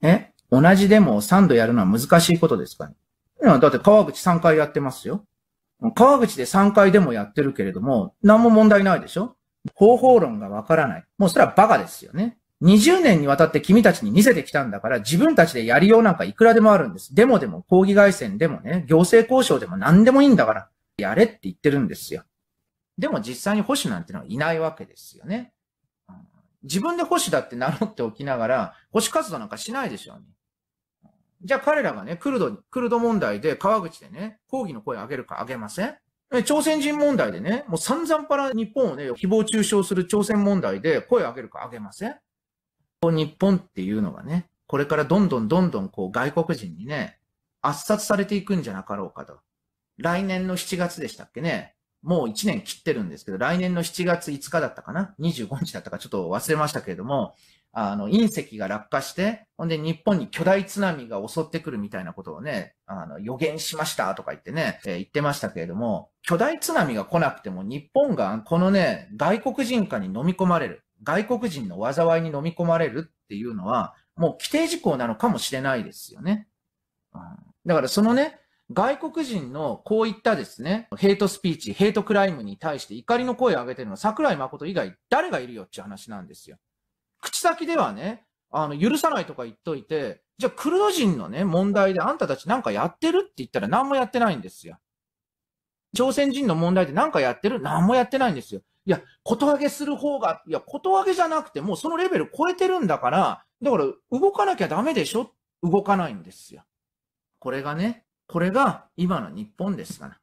ね、同じデモを3度やるのは難しいことですかね。だって川口3回やってますよ。川口で3回でもやってるけれども、何も問題ないでしょ方法論がわからない。もうそれはバカですよね。20年にわたって君たちに見せてきたんだから、自分たちでやりようなんかいくらでもあるんです。デモでも、抗議外戦でもね、行政交渉でも何でもいいんだから、やれって言ってるんですよ。でも実際に保守なんてのはいないわけですよね。自分で保守だって名乗っておきながら、保守活動なんかしないでしょうね。じゃあ彼らがね、クルド、クルド問題で川口でね、抗議の声上げるか上げません朝鮮人問題でね、もう散々パラ日本をね、誹謗中傷する朝鮮問題で声上げるか上げません日本っていうのがね、これからどんどんどんどんこう外国人にね、圧殺されていくんじゃなかろうかと。来年の7月でしたっけね。もう1年切ってるんですけど、来年の7月5日だったかな ?25 日だったかちょっと忘れましたけれども、あの、隕石が落下して、ほんで日本に巨大津波が襲ってくるみたいなことをね、あの、予言しましたとか言ってね、えー、言ってましたけれども、巨大津波が来なくても日本がこのね、外国人化に飲み込まれる。外国人の災いに飲み込まれるっていうのは、もう規定事項なのかもしれないですよね。うん、だからそのね、外国人のこういったですね、ヘイトスピーチ、ヘイトクライムに対して怒りの声を上げてるのは桜井誠以外誰がいるよっていう話なんですよ。口先ではね、あの、許さないとか言っといて、じゃあクルド人のね、問題であんたたちなんかやってるって言ったら何もやってないんですよ。朝鮮人の問題で何かやってる何もやってないんですよ。いや、ことわげする方が、いや、ことわげじゃなくて、もうそのレベル超えてるんだから、だから動かなきゃダメでしょ動かないんですよ。これがね、これが今の日本ですから。